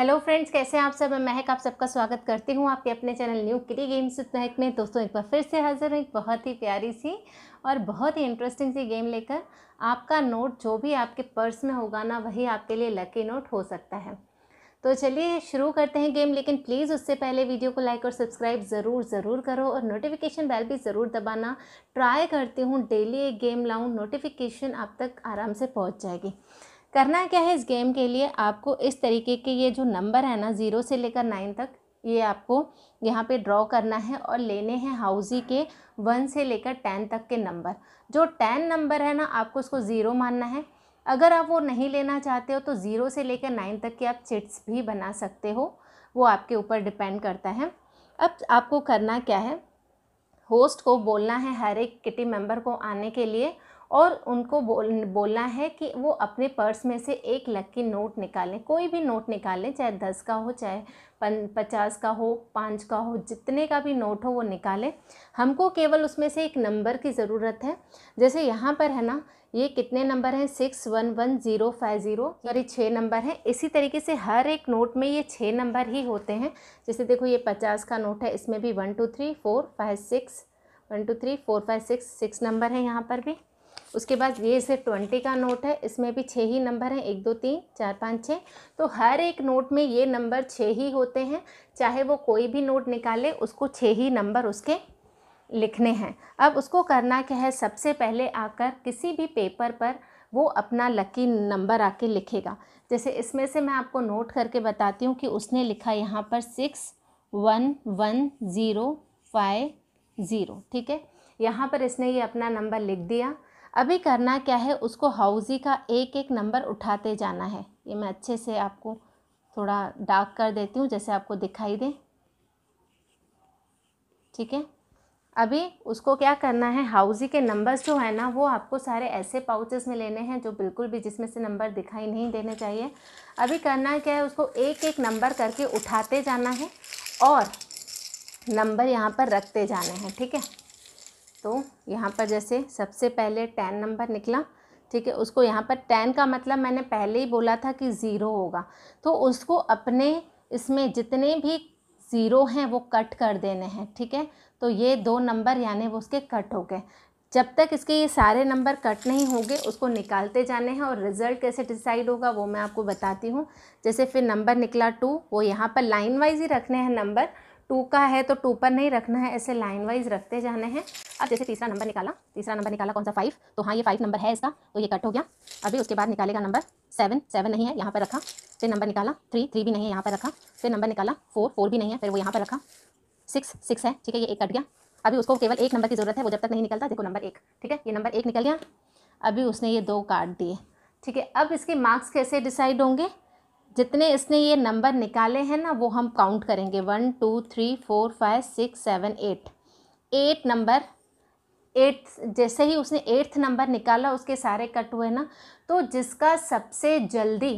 hello friends कैसे हैं आप सब मैं महक आप सबका स्वागत करती हूँ आपके अपने चैनल न्यू क्री गेम्स महक में दोस्तों एक बार फिर से हाजिर हूं एक बहुत ही प्यारी सी और बहुत ही इंटरेस्टिंग सी गेम लेकर आपका नोट जो भी आपके पर्स में होगा ना वही आपके लिए लकी नोट हो सकता है तो चलिए शुरू करते हैं गेम लेकिन प्लीज़ उससे पहले वीडियो को लाइक और सब्सक्राइब ज़रूर ज़रूर करो और नोटिफिकेशन बेल भी ज़रूर दबाना ट्राई करती हूँ डेली एक गेम लाऊँ नोटिफिकेशन आप तक आराम से पहुँच जाएगी करना क्या है इस गेम के लिए आपको इस तरीके के ये जो नंबर है ना ज़ीरो से लेकर नाइन तक ये आपको यहाँ पे ड्रॉ करना है और लेने हैं हाउजी के वन से लेकर टेन तक के नंबर जो टेन नंबर है ना आपको उसको ज़ीरो मानना है अगर आप वो नहीं लेना चाहते हो तो ज़ीरो से लेकर नाइन तक के आप चिट्स भी बना सकते हो वो आपके ऊपर डिपेंड करता है अब आपको करना क्या है होस्ट को बोलना है हर एक किटी मेंबर को आने के लिए और उनको बोल बोलना है कि वो अपने पर्स में से एक लक्की की नोट निकालें कोई भी नोट निकालें चाहे दस का हो चाहे पन पचास का हो पाँच का हो जितने का भी नोट हो वो निकालें हमको केवल उसमें से एक नंबर की ज़रूरत है जैसे यहाँ पर है ना ये कितने नंबर हैं six one one zero five zero sorry छः नंबर हैं इसी तरीके से हर एक नोट में ये छः नंबर ही होते हैं जैसे देखो ये पचास का नोट है इसमें भी one two three four five six one two three four five six six number है यहाँ पर भी उसके बाद ये सिर्फ ट्वेंटी का नोट है इसमें भी छः ही नंबर हैं एक दो तीन चार पाँच छः तो हर एक नोट में ये नंबर छः ही होते हैं चाहे वो कोई भी नोट निकाले उसको छः ही नंबर उसके लिखने हैं अब उसको करना क्या है सबसे पहले आकर किसी भी पेपर पर वो अपना लकी नंबर आके लिखेगा जैसे इसमें से मैं आपको नोट करके बताती हूँ कि उसने लिखा यहाँ पर six one one zero five zero ठीक है यहाँ पर इसने ये अपना नंबर लिख दिया अभी करना क्या है उसको हाउजी का एक एक नंबर उठाते जाना है ये मैं अच्छे से आपको थोड़ा डार्क कर देती हूँ जैसे आपको दिखाई दे ठीक है अभी उसको क्या करना है हाउजी के नंबर्स जो है ना वो आपको सारे ऐसे पाउचेस में लेने हैं जो बिल्कुल भी जिसमें से नंबर दिखाई नहीं देने चाहिए अभी करना क्या है उसको एक एक नंबर करके उठाते जाना है और नंबर यहाँ पर रखते जाने हैं ठीक है तो यहाँ पर जैसे सबसे पहले टेन नंबर निकला ठीक है उसको यहाँ पर टेन का मतलब मैंने पहले ही बोला था कि ज़ीरो होगा तो उसको अपने इसमें जितने भी ज़ीरो हैं वो कट कर देने हैं ठीक है तो ये दो नंबर यानी वो उसके कट हो गए जब तक इसके ये सारे नंबर कट नहीं होंगे उसको निकालते जाने हैं और रिज़ल्ट कैसे डिसाइड होगा वो मैं आपको बताती हूँ जैसे फिर नंबर निकला टू वो यहाँ पर लाइन वाइज ही रखने हैं नंबर टू का है तो टू पर नहीं रखना है ऐसे लाइन वाइज रखते जाने हैं अब जैसे तीसरा नंबर निकाला तीसरा नंबर निकाला कौन सा फाइव तो हाँ ये फाइव नंबर है इसका तो ये कट हो गया अभी उसके बाद निकालेगा नंबर सेवन सेवन नहीं है यहाँ पर रखा फिर नंबर निकाला थ्री थ्री भी नहीं है यहाँ पर रखा फिर नंबर निकाला फोर फोर भी नहीं है फिर वो यहाँ पर रखा सिक्स सिक्स है ठीक है ये एक कट गया अभी उसको केवल एक नंबर की ज़रूरत है वो जब तक नहीं निकलता देखो नंबर एक ठीक है ये नंबर एक निकल गया अभी उसने ये दो काट दिए ठीक है अब इसके मार्क्स कैसे डिसाइड होंगे जितने इसने ये नंबर निकाले हैं ना वो हम काउंट करेंगे one two three four five six seven eight eight number eight जैसे ही उसने एट्थ नंबर निकाला उसके सारे कट हुए ना तो जिसका सबसे जल्दी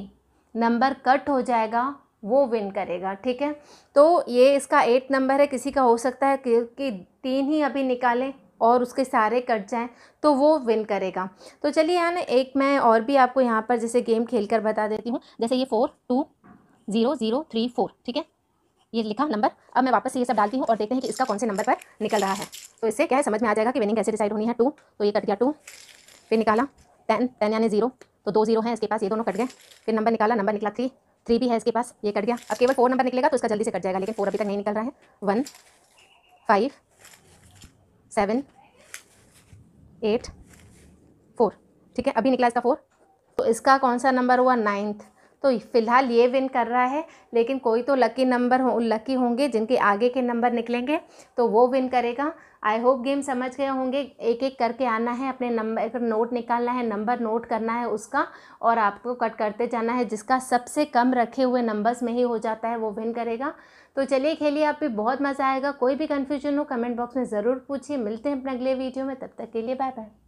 नंबर कट हो जाएगा वो विन करेगा ठीक है तो ये इसका एट नंबर है किसी का हो सकता है क्योंकि तीन ही अभी निकालें और उसके सारे कट जाएँ तो वो विन करेगा तो चलिए यहाँ एक मैं और भी आपको यहाँ पर जैसे गेम खेल कर बता देती हूँ जैसे ये four two zero zero three four ठीक है ये लिखा नंबर अब मैं वापस ये सब डालती हूँ और देखते हैं कि इसका कौन से नंबर पर निकल रहा है तो इससे क्या है समझ में आ जाएगा कि विनिंग कैसे डिसाइड होनी है टू तो ये कट गया टू फिर निकाला टेन टेन यानी जीरो तो दो जीरो है इसके पास ये दोनों कट गए फिर नंबर निकाला नंबर निकला थ्री थ्री भी है इसके पास ये कट गया अब केवल फोर नंबर निकलेगा तो इसका जल्दी से कट जाएगा लेकिन फोर अभी तक नहीं निकल रहा है one five seven eight four ठीक है अभी निकला इसका फोर तो इसका कौन सा नंबर हुआ नाइन्थ तो फ़िलहाल ये विन कर रहा है लेकिन कोई तो लकी नंबर हो लकी होंगे जिनके आगे के नंबर निकलेंगे तो वो विन करेगा आई होप गेम समझ गए होंगे एक एक करके आना है अपने नंबर नोट निकालना है नंबर नोट करना है उसका और आपको कट करते जाना है जिसका सबसे कम रखे हुए नंबर्स में ही हो जाता है वो विन करेगा तो चलिए खेलिए आप भी बहुत मज़ा आएगा कोई भी कन्फ्यूजन हो कमेंट बॉक्स में ज़रूर पूछिए मिलते हैं अपने अगले वीडियो में तब तक के लिए बाय बाय